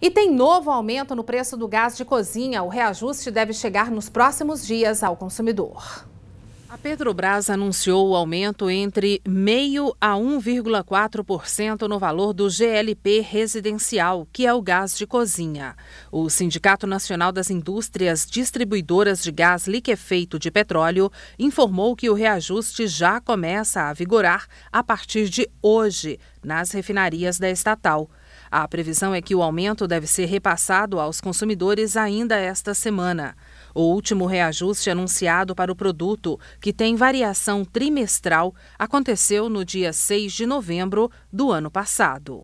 E tem novo aumento no preço do gás de cozinha. O reajuste deve chegar nos próximos dias ao consumidor. A Petrobras anunciou o aumento entre 0,5% a 1,4% no valor do GLP residencial, que é o gás de cozinha. O Sindicato Nacional das Indústrias Distribuidoras de Gás Liquefeito de Petróleo informou que o reajuste já começa a vigorar a partir de hoje nas refinarias da estatal. A previsão é que o aumento deve ser repassado aos consumidores ainda esta semana. O último reajuste anunciado para o produto, que tem variação trimestral, aconteceu no dia 6 de novembro do ano passado.